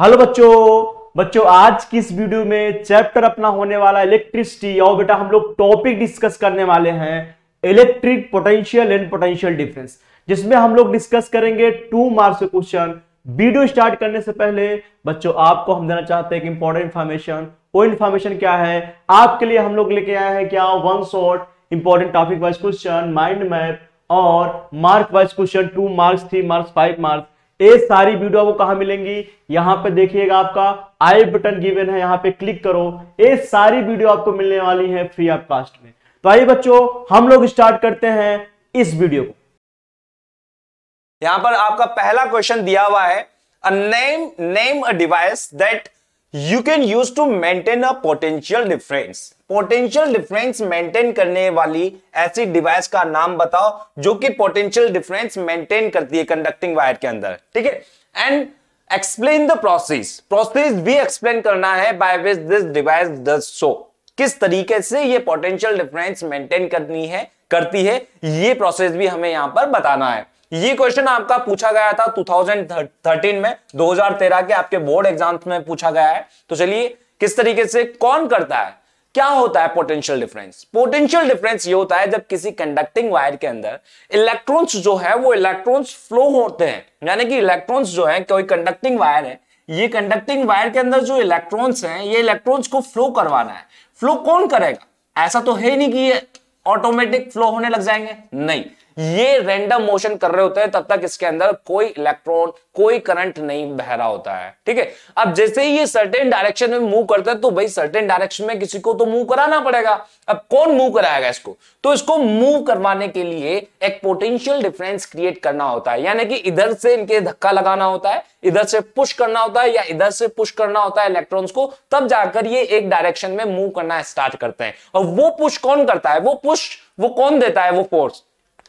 hello बच्चों बच्चों आज की इस वीडियो में चैप्टर अपना होने वाला इलेक्ट्रिसिटी और बेटा हम लोग टॉपिक डिस्कस करने वाले हैं electric potential and potential difference जिसमें हम लोग डिस्कस करेंगे two marks question video start करने से पहले बच्चों आपको हम देना चाहते हैं कि इंपॉर्टेंट इन्फॉर्मेशन वो इन्फॉर्मेशन क्या है आपके लिए हम लोग लेके आए हैं क्या one shot important topic wise question mind map और mark wise question two marks three marks five marks ये सारी वीडियो आपको कहा मिलेंगी यहां पे देखिएगा आपका आई बटन गिवन है यहां पे क्लिक करो ये सारी वीडियो आपको मिलने वाली है फ्री ऑफ कास्ट में तो आइए बच्चों हम लोग स्टार्ट करते हैं इस वीडियो को यहां पर आपका पहला क्वेश्चन दिया हुआ है a name name a device that you can use to maintain a potential difference potential difference maintain करने वाली ऐसी डिवाइस का नाम बताओ जो कि पोटेंशियल डिफरेंस मेंटेन करती है कंडक्टिंग वायर के अंदर ठीक है and explain the process process भी एक्सप्लेन करना है by which this device does so किस तरीके से ये पोटेंशियल डिफरेंस मेंटेन करनी है करती है ये प्रोसेस भी हमें यहां पर बताना है ये क्वेश्चन आपका पूछा गया था 2013 में 2013 के आपके बोर्ड एग्जाम में पूछा गया है तो चलिए किस तरीके से कौन करता है क्या होता है पोटेंशियल डिफरेंस पोटेंशियल डिफरेंस ये होता है जब किसी कंडक्टिंग वायर के अंदर इलेक्ट्रॉन्स जो है वो इलेक्ट्रॉन्स फ्लो होते हैं यानी कि इलेक्ट्रॉन्स जो है कोई कंडक्टिंग वायर है ये कंडक्टिंग वायर के अंदर जो इलेक्ट्रॉन्स हैं ये इलेक्ट्रॉन्स को फ्लो करवाना है फ्लो कौन करेगा ऐसा तो है नहीं कि ये ऑटोमेटिक फ्लो होने लग जाएंगे नहीं ये रेंडम मोशन कर रहे होते हैं तब तक इसके अंदर कोई इलेक्ट्रॉन कोई करंट नहीं बह रहा होता है ठीक है अब जैसे ही ये सर्टेन डायरेक्शन में मूव करता है तो भाई सर्टेन डायरेक्शन में किसी को तो मूव कराना पड़ेगा अब कौन मूव कराएगा इसको तो इसको मूव करवाने के लिए एक पोटेंशियल डिफरेंस क्रिएट करना होता है यानी कि इधर से इनके धक्का लगाना होता है इधर से पुश करना होता है या इधर से पुश करना होता है इलेक्ट्रॉन्स को तब जाकर ये एक डायरेक्शन में मूव करना स्टार्ट करते हैं और वो पुश कौन करता है वो पुश वो कौन देता है वो फोर्स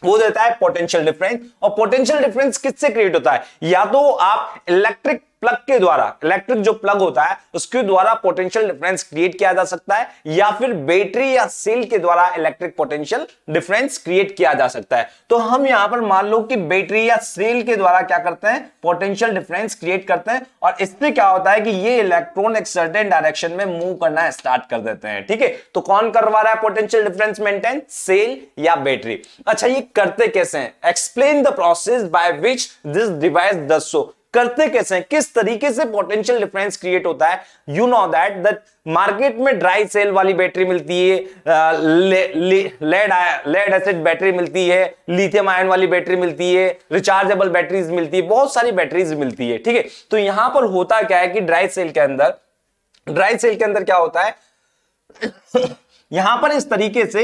वो देता है पोटेंशियल डिफरेंस और पोटेंशियल डिफरेंस किससे क्रिएट होता है या तो आप इलेक्ट्रिक प्लग के द्वारा इलेक्ट्रिक जो प्लग होता है उसके द्वारा पोटेंशियल डिफरेंस क्रिएट किया जा सकता है या फिर बैटरी या सेल के द्वारा इलेक्ट्रिक पोटेंशियल डिफरेंस क्रिएट किया जा सकता है तो हम यहां पर मान लो कि बैटरी या सेल के द्वारा क्या करते हैं पोटेंशियल डिफरेंस क्रिएट करते हैं और इससे क्या होता है कि ये इलेक्ट्रॉन एक सर्टेन डायरेक्शन में मूव करना स्टार्ट कर देते हैं ठीक है तो कौन करवा रहा है पोटेंशियल डिफरेंस मेंटेन सेल या बैटरी अच्छा ये करते कैसे explain the process by which this device does so करते कैसे हैं किस तरीके से पोटेंशियल डिफरेंस क्रिएट होता है you know that that market में ड्राई सेल वाली बैटरी मिलती है लेड लेड एसिड बैटरी मिलती है लिथियम आयन वाली बैटरी मिलती है रिचार्जेबल बैटरीज मिलती है बहुत सारी बैटरीज मिलती है ठीक है तो यहां पर होता क्या है कि ड्राई सेल के अंदर ड्राई सेल के अंदर क्या होता है यहां पर इस तरीके से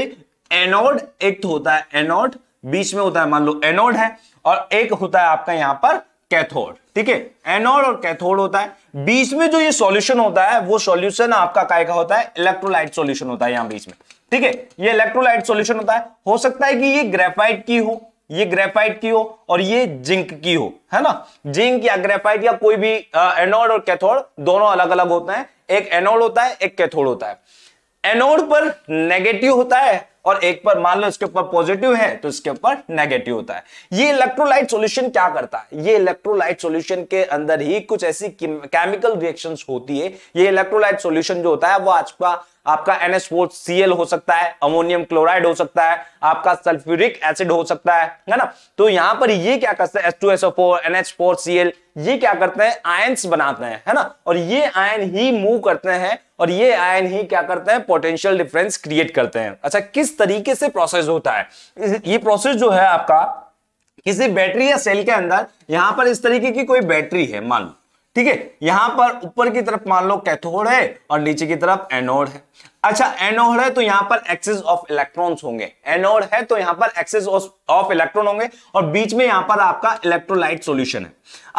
एनोड एक होता है एनोड बीच में होता है मान लो एनोड है और एक होता है आपका यहां पर कैथोड ठीक है एनोड और कैथोड होता है बीच में जो ये सॉल्यूशन होता है वो सॉल्यूशन आपका काय का होता है इलेक्ट्रोलाइट सॉल्यूशन होता है यहां बीच में ठीक है ये इलेक्ट्रोलाइट सॉल्यूशन होता है हो सकता है कि ये ग्रेफाइट की हो ये ग्रेफाइट की हो और ये जिंक की हो है ना जिंक या ग्रेफाइट या कोई भी एनोड और कैथोड दोनों अलग अलग होते हैं एक एनोड होता है एक कैथोड होता है एनोड पर नेगेटिव होता है और एक पर मान लो इसके ऊपर पॉजिटिव है तो इसके ऊपर नेगेटिव होता है ये इलेक्ट्रोलाइट सॉल्यूशन क्या करता है ये इलेक्ट्रोलाइट सोल्यूशन के अंदर ही कुछ ऐसी केमिकल रिएक्शन होती है ये इलेक्ट्रोलाइट सोल्यूशन जो होता है वो आज का आपका सीएल हो सकता है अमोनियम क्लोराइड हो सकता है आपका सल्फ्यूरिक एसिड हो सकता है है ना तो यहां पर ये क्या करता है S two four four CL ये क्या करते हैं आयंस बनाते हैं है ना और ये आयन ही मूव करते हैं और ये आयन ही क्या करते हैं पोटेंशियल डिफरेंस क्रिएट करते हैं अच्छा किस तरीके से प्रोसेस होता है ये प्रोसेस जो है आपका किसी बैटरी या सेल के अंदर यहां पर इस तरीके की कोई बैटरी है मान लो ठीक है यहां पर ऊपर की तरफ मान लो कैथोड है और नीचे की तरफ एनोड है अच्छा एनोड है तो यहां पर एक्सेस ऑफ इलेक्ट्रॉन्स होंगे एनोड है तो यहां पर एक्सेस ऑफ इलेक्ट्रॉन होंगे और बीच में यहां पर आपका इलेक्ट्रोलाइट सॉल्यूशन है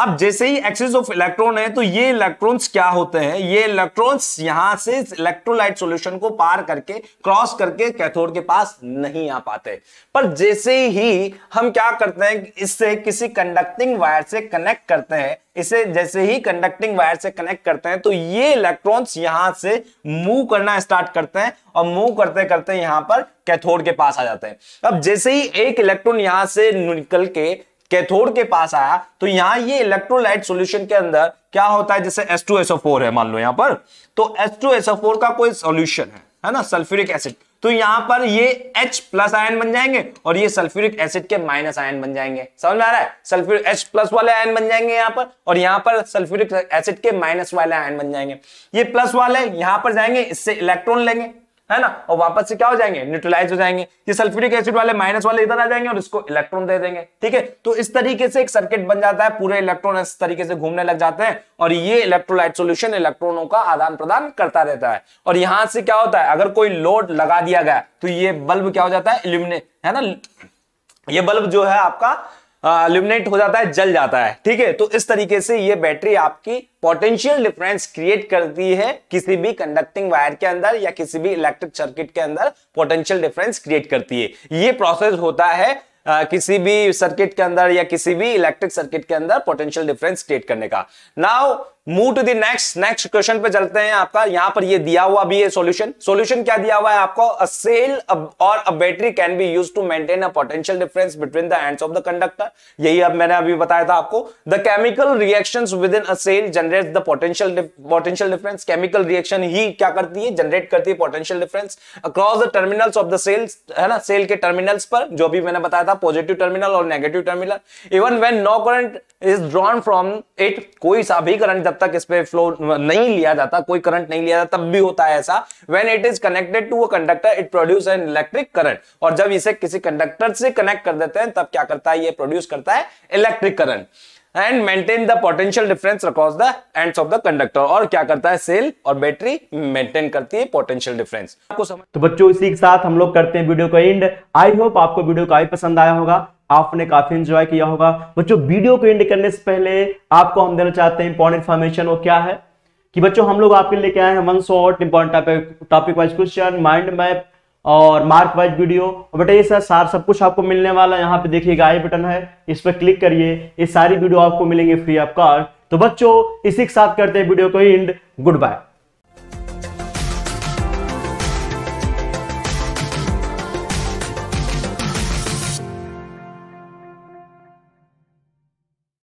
अब जैसे ही एक्सेस ऑफ इलेक्ट्रॉन है तो ये इलेक्ट्रॉन्स क्या होते हैं ये इलेक्ट्रॉन्स यहां से इलेक्ट्रोलाइट सॉल्यूशन को पार करके क्रॉस करके कैथोड के पास नहीं आ पाते पर जैसे ही हम क्या करते हैं इससे किसी कंडक्टिंग वायर से कनेक्ट करते हैं इसे जैसे ही कंडक्टिंग वायर से कनेक्ट करते हैं तो ये इलेक्ट्रॉन्स यहां से मूव करना स्टार्ट करते हैं और मूव करते करते यहां पर कैथोड के पास आ जाते हैं अब जैसे ही एक इलेक्ट्रॉन यहां से निकल के कैथोड के पास आया तो यहां ये इलेक्ट्रोलाइट सॉल्यूशन के अंदर क्या होता है जैसे फोर है मान लो यहां पर तो फोर का कोई सॉल्यूशन है है ना सल्फ्यूरिक एसिड तो यहां पर ये H प्लस आयन बन जाएंगे और ये सल्फ्यूरिक एसिड के माइनस आयन बन जाएंगे समझ में आ रहा है सल्फ्यूरिक H प्लस वाले आयन बन जाएंगे यहाँ पर और यहाँ पर सल्फ्यूरिक एसिड के माइनस वाले आयन बन जाएंगे ये प्लस वाले यहां पर जाएंगे इससे इलेक्ट्रॉन लेंगे है ना और वापस से क्या हो जाएंगे न्यूट्रलाइज हो जाएंगे ये सल्फ्यूरिक एसिड वाले माइनस वाले इधर आ जाएंगे और इसको इलेक्ट्रॉन दे देंगे ठीक है तो इस तरीके से एक सर्किट बन जाता है पूरे इलेक्ट्रॉन इस तरीके से घूमने लग जाते हैं और ये इलेक्ट्रोलाइट सोल्यूशन इलेक्ट्रॉनों का आदान प्रदान करता रहता है और यहां से क्या होता है अगर कोई लोड लगा दिया गया तो ये बल्ब क्या हो जाता है इल्यूमिने है ना ये बल्ब जो है आपका ल्यूमिनेट हाँ, हो जाता है जल जाता है ठीक है तो इस तरीके से ये बैटरी आपकी पोटेंशियल डिफरेंस क्रिएट करती है किसी भी कंडक्टिंग वायर के अंदर या किसी भी इलेक्ट्रिक सर्किट के अंदर पोटेंशियल डिफरेंस क्रिएट करती है ये प्रोसेस होता है Uh, किसी भी सर्किट के अंदर या किसी भी इलेक्ट्रिक सर्किट के अंदर पोटेंशियल डिफरेंस क्रिएट करने का now move to the next next question पे चलते हैं आपका यहां पर ये दिया हुआ भी है सॉल्यूशन सॉल्यूशन क्या दिया हुआ है आपको अ सेल और a battery can be used to maintain a potential difference between the ends of the conductor यही अब मैंने अभी बताया था आपको the chemical reaction within a cell generate the potential potential difference chemical reaction ही क्या करती है जनरेट करती है potential difference across the terminals of the cells है ना सेल के टर्मिनल्स पर जो भी मैंने बताया था पॉजिटिव टर्मिनल और negative terminal even when no current is drawn from it कोई सा भी करंट तक इस पे फ्लो नहीं लिया जाता कोई करंट नहीं लिया जाता तब भी होता है ऐसा when it is connected to a conductor it produce an electric current और जब इसे किसी कंडक्टर से कनेक्ट कर देते हैं तब क्या करता है ये प्रोड्यूस करता है electric current and maintain the potential difference across the end of the conductor और क्या करता है सेल और बैटरी मेंटेन करती है पोटेंशियल डिफरेंस आपको समझ तो बच्चों इसी के साथ हम लोग करते हैं वीडियो का एंड आई होप आपको वीडियो काफी पसंद आया होगा आपने काफी एंजॉय किया होगा बच्चों वीडियो को एंड करने से पहले आपको हम देना चाहते हैं इंपॉर्टेंट इन्फॉर्मेशन वो क्या है कि बच्चों हम लोग आपके लिए क्या है one shot important topic wise question mind map और मार्क वाइज वीडियो और बेटा ये सर सार सब कुछ आपको मिलने वाला है यहाँ पे देखिएगा आई बटन है इस पर क्लिक करिए ये सारी वीडियो आपको मिलेंगे फ्री ऑफ कॉस्ट तो बच्चों इसी के साथ करते हैं वीडियो को एंड गुड बाय